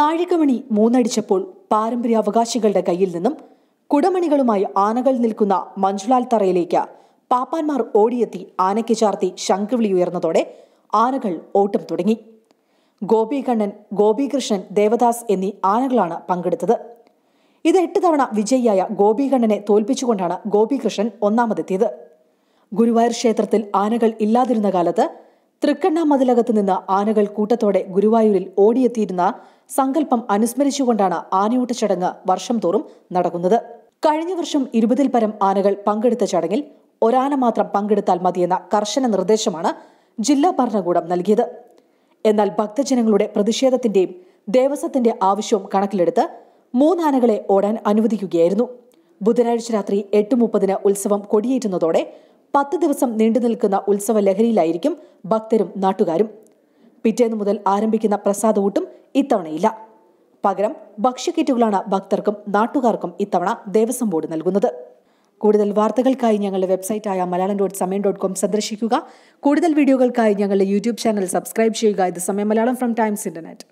നാഴികമണി മൂന്നടിച്ചപ്പോൾ പാരമ്പര്യ അവകാശികളുടെ കയ്യിൽ നിന്നും കുടമണികളുമായി ആനകൾ നിൽക്കുന്ന മഞ്ജുലാൽ തറയിലേക്ക് പാപ്പാന്മാർ ഓടിയെത്തി ആനയ്ക്ക് ചാർത്തി ശംഖുവിളി ഉയർന്നതോടെ ആനകൾ ഓട്ടം തുടങ്ങി ഗോപികണ്ണൻ ഗോപികൃഷ്ണൻ ദേവദാസ് എന്നീ ആനകളാണ് പങ്കെടുത്തത് ഇത് എട്ട് തവണ വിജയിയായ ഗോപികണ്ണനെ തോൽപ്പിച്ചുകൊണ്ടാണ് ഗോപികൃഷ്ണൻ ഒന്നാമതെത്തിയത് ഗുരുവായൂർ ക്ഷേത്രത്തിൽ ആനകൾ ഇല്ലാതിരുന്ന കാലത്ത് തൃക്കണ്ണാമതിലകത്ത് നിന്ന് ആനകൾ കൂട്ടത്തോടെ ഗുരുവായൂരിൽ ഓടിയെത്തിയിരുന്ന സങ്കല്പം അനുസ്മരിച്ചുകൊണ്ടാണ് ആനയൂട്ട ചടങ്ങ് വർഷം തോറും നടക്കുന്നത് കഴിഞ്ഞ വർഷം ഇരുപതിൽ പരം ആനകൾ പങ്കെടുത്ത ചടങ്ങിൽ ഒരാന മാത്രം പങ്കെടുത്താൽ മതിയെന്ന കർശന നിർദ്ദേശമാണ് ജില്ലാ ഭരണകൂടം നൽകിയത് എന്നാൽ ഭക്തജനങ്ങളുടെ പ്രതിഷേധത്തിന്റെയും ദേവസ്വത്തിന്റെ ആവശ്യവും കണക്കിലെടുത്ത് മൂന്നാനകളെ ഓടാൻ അനുവദിക്കുകയായിരുന്നു ബുധനാഴ്ച രാത്രി എട്ട് മുപ്പതിന് ഉത്സവം കൊടിയേറ്റുന്നതോടെ പത്ത് ദിവസം നീണ്ടു നിൽക്കുന്ന ഉത്സവ ലഹരിയിലായിരിക്കും ഭക്തരും നാട്ടുകാരും പിറ്റേന്ന് മുതൽ ആരംഭിക്കുന്ന പ്രസാദ ഊട്ടും ഇത്തവണയില്ല പകരം ഭക്ഷ്യക്കിറ്റുകളാണ് ഭക്തർക്കും നാട്ടുകാർക്കും ഇത്തവണ ദേവസ്വം ബോർഡ് നൽകുന്നത് കൂടുതൽ വാർത്തകൾക്കായി ഞങ്ങളുടെ വെബ്സൈറ്റായ Malayalam dot Samayam dot com സന്ദർശിക്കുക കൂടുതൽ വീഡിയോകൾക്കായി ഞങ്ങളുടെ യൂട്യൂബ് ചാനൽ സബ്സ്ക്രൈബ് ചെയ്യുക ഇത് സമയം മലയാളം ഫ്രം ടൈംസ് ഇന്റർനെറ്റ്